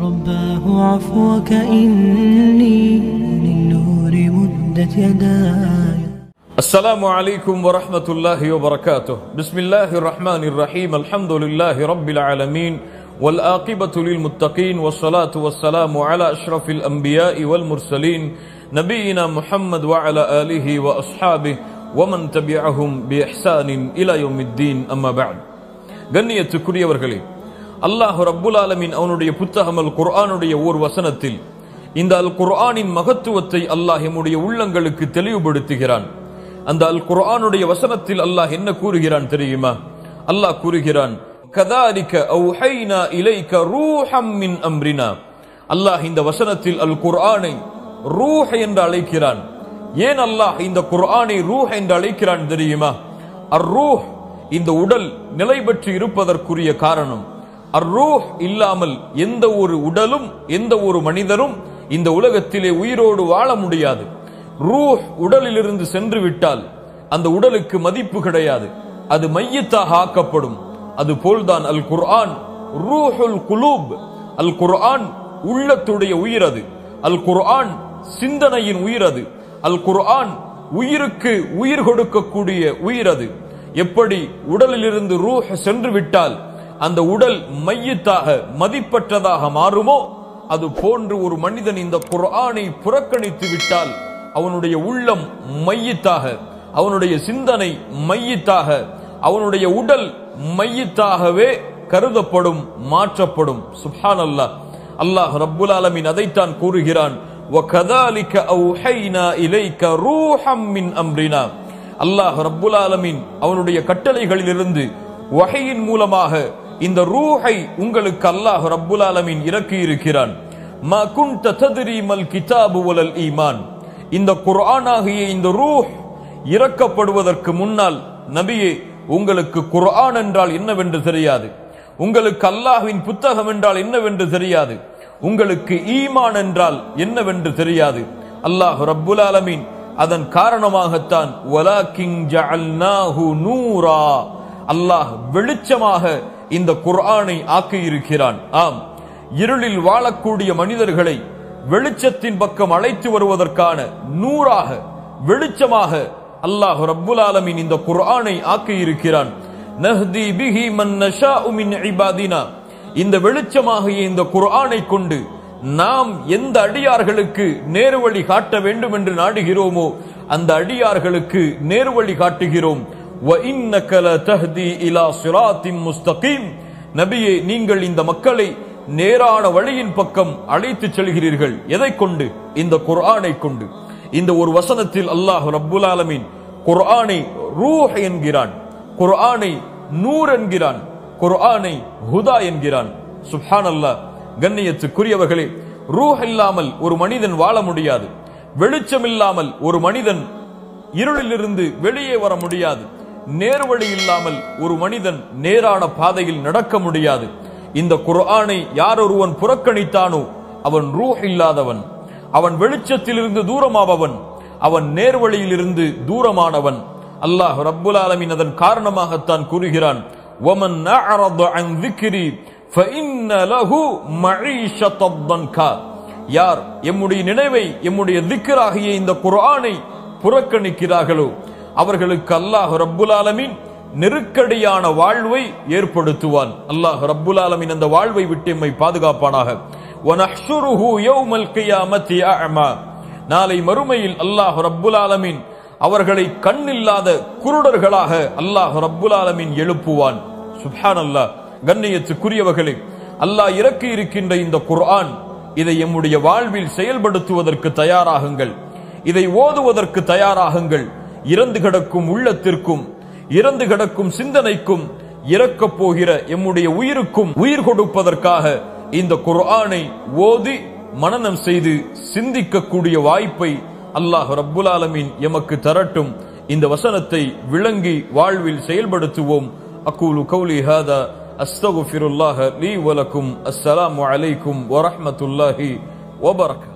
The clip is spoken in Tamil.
رباه عفوك إني للنور مدت يداي السلام عليكم ورحمة الله وبركاته بسم الله الرحمن الرحيم الحمد لله رب العالمين والآقبة للمتقين والصلاة والسلام على أشرف الأنبياء والمرسلين نبينا محمد وعلى آله وأصحابه ومن تبعهم بإحسان إلى يوم الدين أما بعد கண்ணியத்துக்குரியவர்களே அல்லாஹு ரப்புல் ஆலமின் அவனுடைய புத்தகம் அல் குர்ஆனுடைய ஓர் வசனத்தில் இந்த அல் குர்ஆனின் மகத்துவத்தை அல்லாஹ் எம்முடைய உள்ளங்களுக்கு தெளிவுபடுத்துகிறான் அந்த அல் குர்ஆனுடைய வசனத்தில் அல்லாஹ் என்ன கூறுகிறான் தெரியுமா அல்லாஹ் கூறுகிறான் கதாரிக்க அவுஹைனா இலைக்க ரூஹம் மின் அம்ரினா அல்லாஹ் இந்த வசனத்தில் அல் குர்ஆனை ரூஹ் என்று அழைக்கிறான் ஏன் அல்லாஹ் இந்த குர்ஆனை ரூஹ் என்று அழைக்கிறான் தெரியுமா அர் ரூஹ் இந்த உடல் நிலை பெற்று இருப்பதற்குரிய காரணம் அர்ரூஹ் இல்லாமல் எந்த ஒரு உடலும் எந்த ஒரு மனிதரும் இந்த உலகத்திலே உயிரோடு வாழ முடியாது ரூஹ் உடலிலிருந்து சென்று விட்டால் அந்த உடலுக்கு மதிப்பு கிடையாது அது மையத்தாக ஆக்கப்படும் அது போல்தான் அல் குர்ஆன் ரூஹுல் குலூப் அல் குர்ஆன் உள்ளத்துடைய உயிர் அது அல் குர்ஆன் சிந்தனையின் உயிர் அது அல் குர்ஆன் உயிருக்கு உயிர் கொடுக்கக்கூடிய உயிர் அது எப்படி உடலிலிருந்து ரூஹ் சென்று விட்டால் அந்த உடல் மையத்தாக மதிப்பற்றதாக மாறுமோ அது போன்று ஒரு மனிதன் இந்த குரானை புறக்கணித்து விட்டால் அவனுடைய உள்ளம் மையத்தாக அவனுடைய சிந்தனை மையத்தாக அவனுடைய உடல் மையத்தாகவே கருதப்படும் மாற்றப்படும் சுஹான் அல்லாஹ் அல்லாஹ் ரப்புல் ஆலமின் அதைத்தான் கூறுகிறான் அல்லாஹ் ரப்புல் ஆலமின் அவனுடைய கட்டளைகளிலிருந்து வகையின் மூலமாக இந்த ரூஹை உங்களுக்கு அல்லாஹ் ரப்புல் ஆலமின் இறக்கி இருக்கிறான் மா குன்த கிதாபு உலல் ஈமான் இந்த குர்ஆனாகிய இந்த ரூஹ் இறக்கப்படுவதற்கு முன்னால் நபியே உங்களுக்கு குர்ஆன் என்றால் என்னவென்று தெரியாது உங்களுக்கு அல்லாஹ்வின் புத்தகம் என்றால் என்னவென்று தெரியாது உங்களுக்கு ஈமான் என்றால் என்னவென்று தெரியாது அல்லாஹ் ரப்புல் ஆலமீன் அதன் காரணமாகத்தான் நூரா அல்லாஹ் வெளிச்சமாக இந்த குர்ஆனை ஆக்கியிருக்கிறான் ஆம் இருளில் வாழக்கூடிய மனிதர்களை வெளிச்சத்தின் பக்கம் அழைத்து வருவதற்கான நூறாக வெளிச்சமாக அல்லாஹ் ரப்புல் ஆலமின் இந்த குர்ஆனை ஆக்கியிருக்கிறான் நஹ்தி பிஹி மன் நஷாஉ மின் இபாதினா இந்த வெளிச்சமாகிய இந்த குர்ஆனை கொண்டு நாம் எந்த அடியார்களுக்கு நேர்வழி காட்ட வேண்டும் என்று நாடுகிறோமோ அந்த அடியார்களுக்கு நேர்வழி காட்டுகிறோம் முஸ்தகீம் நபியே நீங்கள் இந்த மக்களை நேரான வழியின் பக்கம் அழைத்து செல்கிறீர்கள் எதை கொண்டு இந்த குர்ஆனை கொண்டு இந்த ஒரு வசனத்தில் அல்லாஹ் ரப்புல் ஆலமீன் குர்ஆனை ரூஹ் என்கிறான் குர்ஆனை நூர் என்கிறான் குர்ஆனை ஹுதா என்கிறான் சுஹான் அல்லாஹ் கண்ணியத்துக்குரியவர்களே ரூஹ் இல்லாமல் ஒரு மனிதன் வாழ முடியாது வெளிச்சம் இல்லாமல் ஒரு மனிதன் இருளிலிருந்து வெளியே வர முடியாது நேர் வழி இல்லாமல் ஒரு மனிதன் நேரான பாதையில் நடக்க முடியாது இந்த குர்ஆனை யார் ஒருவன் புறக்கணித்தானோ அவன் ரூ இல்லாதவன் அவன் வெளிச்சத்திலிருந்து தூரமாவன் அவன் நேர்வழியிலிருந்து தூரமானவன் அல்லாஹ் ரப்புல் ஆலமின் அதன் காரணமாகத்தான் கூறுகிறான் யார் எம்முடைய நினைவை எம்முடைய திக்கராகிய இந்த குர்ஆனை புறக்கணிக்கிறார்களோ அவர்களுக்கு அல்லாஹ் ஆலமின் நெருக்கடியான வாழ்வை ஏற்படுத்துவான் அல்லாஹ் ரப்புல் ஆலமின் அந்த வாழ்வை விட்டு எம்மை பாதுகாப்பானாக நாளை மறுமையில் அல்லாஹ் ரப்புல் ஆலமின் அவர்களை கண்ணில்லாத குருடர்களாக அல்லாஹ் ரப்புல் ஆலமின் எழுப்புவான் சுஹான் அல்லாஹ் கண்ணியத்துக்குரியவர்களே அல்லாஹ் இறக்கி இருக்கின்ற இந்த குர்ஆன் இதை எம்முடைய வாழ்வில் செயல்படுத்துவதற்கு தயாராகுங்கள் இதை ஓதுவதற்கு தயாராகுங்கள் இறந்து கிடக்கும் உள்ளத்திற்கும் இறந்து கிடக்கும் சிந்தனைக்கும் இறக்கப் போகிற எம்முடைய உயிருக்கும் உயிர் கொடுப்பதற்காக இந்த குர்ஆனை ஓதி மனநம் செய்து சிந்திக்கக்கூடிய வாய்ப்பை அல்லாஹ் ரப்புல் ஆலமின் எமக்கு தரட்டும் இந்த வசனத்தை விளங்கி வாழ்வில் செயல்படுத்துவோம் அக்கூலு கௌலி ஹாதா அஸ்தகுஃபிருல்லாஹ லீ வலக்கும் அஸ்ஸலாமு அலைக்கும் வரஹ்மத்துல்லாஹி வபரக்